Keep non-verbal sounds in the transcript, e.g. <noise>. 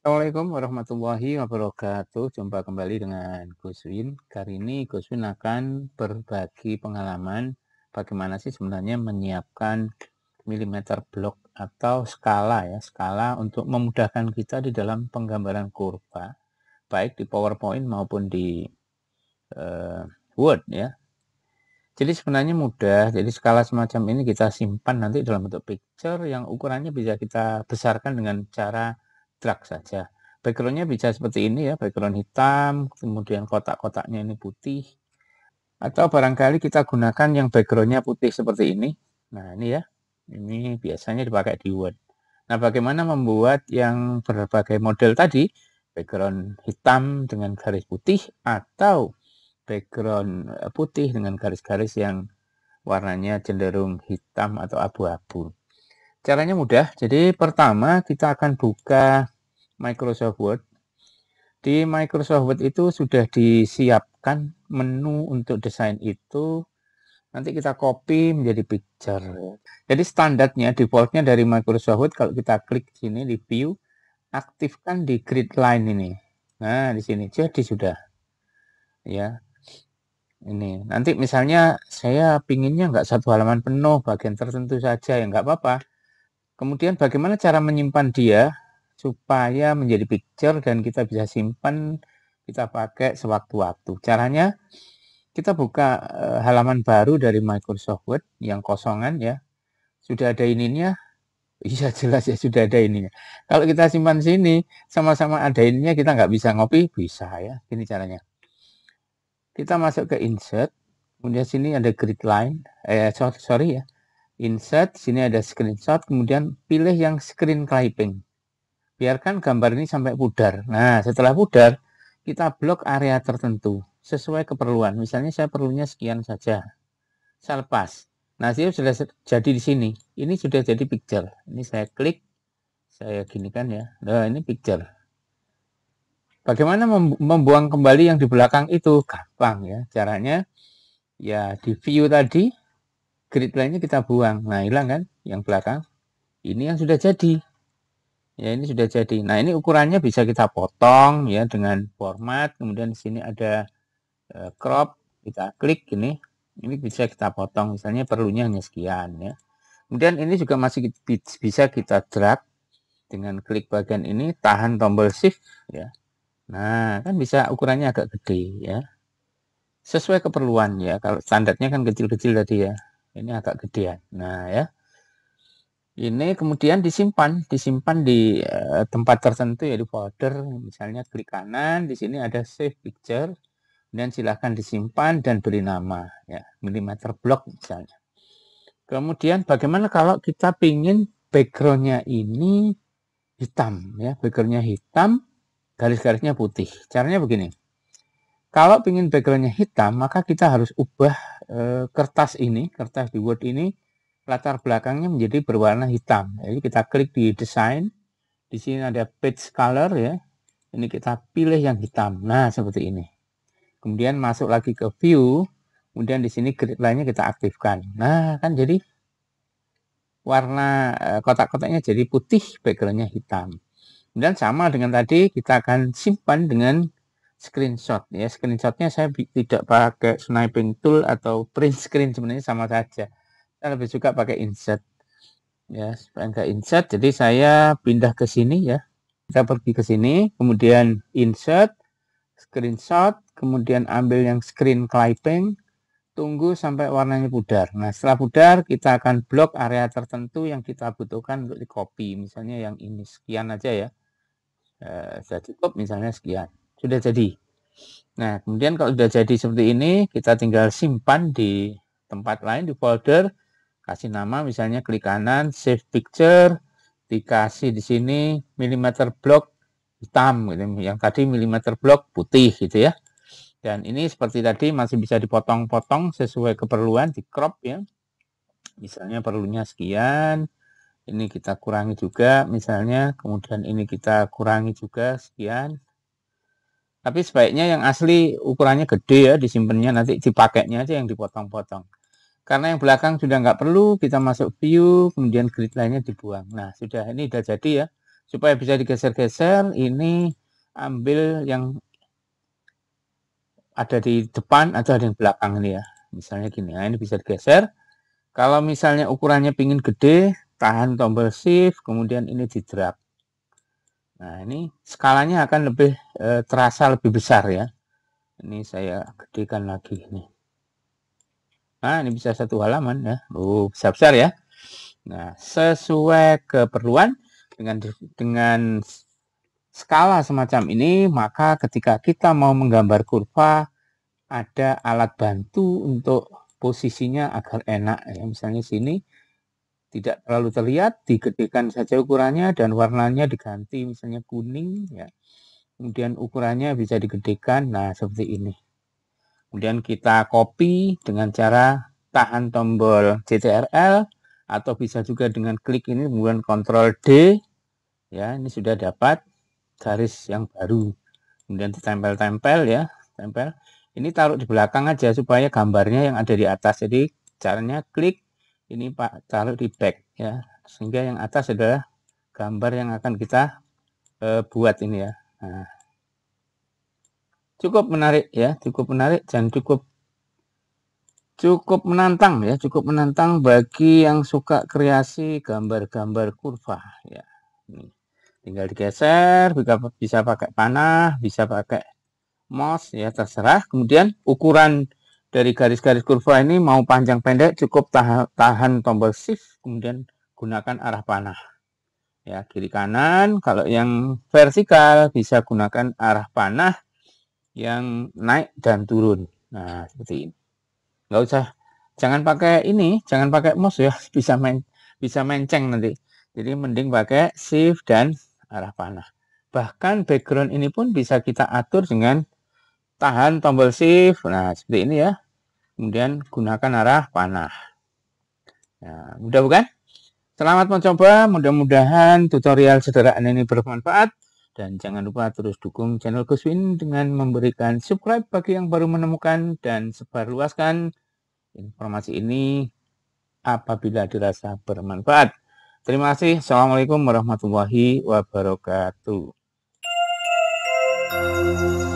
Assalamualaikum warahmatullahi wabarakatuh. Jumpa kembali dengan Guswin. Kali ini Guswin akan berbagi pengalaman bagaimana sih sebenarnya menyiapkan milimeter blok atau skala ya, skala untuk memudahkan kita di dalam penggambaran kurva baik di PowerPoint maupun di uh, Word ya. Jadi sebenarnya mudah. Jadi skala semacam ini kita simpan nanti dalam bentuk picture yang ukurannya bisa kita besarkan dengan cara drag saja. Backgroundnya bisa seperti ini ya, background hitam, kemudian kotak-kotaknya ini putih. Atau barangkali kita gunakan yang backgroundnya putih seperti ini. Nah ini ya, ini biasanya dipakai di Word. Nah bagaimana membuat yang berbagai model tadi, background hitam dengan garis putih atau background eh, putih dengan garis-garis yang warnanya cenderung hitam atau abu-abu. Caranya mudah. Jadi pertama kita akan buka Microsoft Word. Di Microsoft Word itu sudah disiapkan menu untuk desain itu. Nanti kita copy menjadi picture. Jadi standarnya, defaultnya dari Microsoft Word kalau kita klik sini di view, aktifkan di grid line ini. Nah, di sini jadi sudah. Ya. Ini nanti misalnya saya pinginnya nggak satu halaman penuh, bagian tertentu saja ya nggak apa-apa Kemudian bagaimana cara menyimpan dia supaya menjadi picture dan kita bisa simpan, kita pakai sewaktu-waktu. Caranya kita buka eh, halaman baru dari Microsoft Word yang kosongan ya. Sudah ada ininya. <laughs> Iya jelas ya sudah ada ininya. Kalau kita simpan sini sama-sama ada ininya kita nggak bisa ngopi bisa ya. Ini caranya. Kita masuk ke insert. Kemudian sini ada grid line. Eh sorry ya. Insert, sini ada screenshot, kemudian pilih yang screen clipping. Biarkan gambar ini sampai pudar. Nah, setelah pudar, kita blok area tertentu sesuai keperluan. Misalnya saya perlunya sekian saja. Saya lepas. Nah, saya sudah jadi di sini. Ini sudah jadi picture. Ini saya klik, saya gini kan ya. Nah, ini picture. Bagaimana membuang kembali yang di belakang itu? Gampang ya. Caranya ya di view tadi grid lainnya kita buang. Nah, hilang kan yang belakang. Ini yang sudah jadi. Ya, ini sudah jadi. Nah, ini ukurannya bisa kita potong ya dengan format. Kemudian di sini ada e, crop, kita klik ini. Ini bisa kita potong misalnya perlunya hanya sekian ya. Kemudian ini juga masih bisa kita drag dengan klik bagian ini, tahan tombol shift ya. Nah, kan bisa ukurannya agak gede ya. Sesuai keperluan ya. Kalau standarnya kan kecil-kecil tadi ya. Ini agak gedean. Nah, ya. Ini kemudian disimpan, disimpan di uh, tempat tertentu ya di folder. Misalnya klik kanan, di sini ada save picture. dan silahkan disimpan dan beri nama ya, milimeter block misalnya. Kemudian bagaimana kalau kita pingin backgroundnya ini hitam ya, backgroundnya hitam, garis-garisnya putih. Caranya begini. Kalau ingin backgroundnya hitam, maka kita harus ubah Eh, kertas ini, kertas di Word ini latar belakangnya menjadi berwarna hitam. Jadi kita klik di desain, di sini ada page color ya. Ini kita pilih yang hitam. Nah, seperti ini. Kemudian masuk lagi ke view, kemudian di sini grid lainnya kita aktifkan. Nah, kan jadi warna eh, kotak-kotaknya jadi putih, backgroundnya hitam. Kemudian sama dengan tadi, kita akan simpan dengan screenshot ya screenshotnya saya tidak pakai sniping tool atau print screen sebenarnya sama saja saya lebih suka pakai insert ya supaya enggak insert jadi saya pindah ke sini ya kita pergi ke sini kemudian insert screenshot kemudian ambil yang screen clipping tunggu sampai warnanya pudar nah setelah pudar kita akan blok area tertentu yang kita butuhkan untuk di copy misalnya yang ini sekian aja ya eh, sudah saya cukup misalnya sekian sudah jadi. Nah, kemudian kalau sudah jadi seperti ini, kita tinggal simpan di tempat lain di folder, kasih nama misalnya klik kanan, save picture, dikasih di sini milimeter block hitam gitu. Yang tadi milimeter block putih gitu ya. Dan ini seperti tadi masih bisa dipotong-potong sesuai keperluan di crop ya. Misalnya perlunya sekian, ini kita kurangi juga misalnya, kemudian ini kita kurangi juga sekian. Tapi sebaiknya yang asli ukurannya gede ya disimpannya nanti dipakainya aja yang dipotong-potong. Karena yang belakang sudah nggak perlu kita masuk view kemudian grid lainnya dibuang. Nah sudah ini sudah jadi ya supaya bisa digeser-geser ini ambil yang ada di depan atau ada yang belakang ini ya. Misalnya gini, nah ini bisa digeser. Kalau misalnya ukurannya pingin gede, tahan tombol shift, kemudian ini di drag. Nah, ini skalanya akan lebih e, terasa lebih besar ya. Ini saya gedekan lagi ini. Nah, ini bisa satu halaman ya. Oh, besar-besar ya. Nah, sesuai keperluan dengan dengan skala semacam ini, maka ketika kita mau menggambar kurva ada alat bantu untuk posisinya agar enak ya. Misalnya sini tidak terlalu terlihat digedekan saja ukurannya dan warnanya diganti misalnya kuning ya kemudian ukurannya bisa digedekan nah seperti ini kemudian kita copy dengan cara tahan tombol CTRL atau bisa juga dengan klik ini kemudian Ctrl D ya ini sudah dapat garis yang baru kemudian ditempel-tempel ya tempel ini taruh di belakang aja supaya gambarnya yang ada di atas jadi caranya klik ini Pak taruh di back ya sehingga yang atas adalah gambar yang akan kita e, buat ini ya nah, cukup menarik ya cukup menarik dan cukup cukup menantang ya cukup menantang bagi yang suka kreasi gambar-gambar kurva ya ini tinggal digeser bisa bisa pakai panah bisa pakai mouse ya terserah kemudian ukuran dari garis-garis kurva ini mau panjang pendek cukup tahan, tahan tombol shift kemudian gunakan arah panah ya kiri kanan kalau yang vertikal bisa gunakan arah panah yang naik dan turun nah seperti ini nggak usah jangan pakai ini jangan pakai mouse ya <laughs> bisa main bisa menceng nanti jadi mending pakai shift dan arah panah bahkan background ini pun bisa kita atur dengan tahan tombol shift. Nah, seperti ini ya. Kemudian gunakan arah panah. Nah, mudah bukan? Selamat mencoba, mudah-mudahan tutorial sederhana ini bermanfaat. Dan jangan lupa terus dukung channel Guswin dengan memberikan subscribe bagi yang baru menemukan dan sebarluaskan informasi ini apabila dirasa bermanfaat. Terima kasih. Assalamualaikum warahmatullahi wabarakatuh.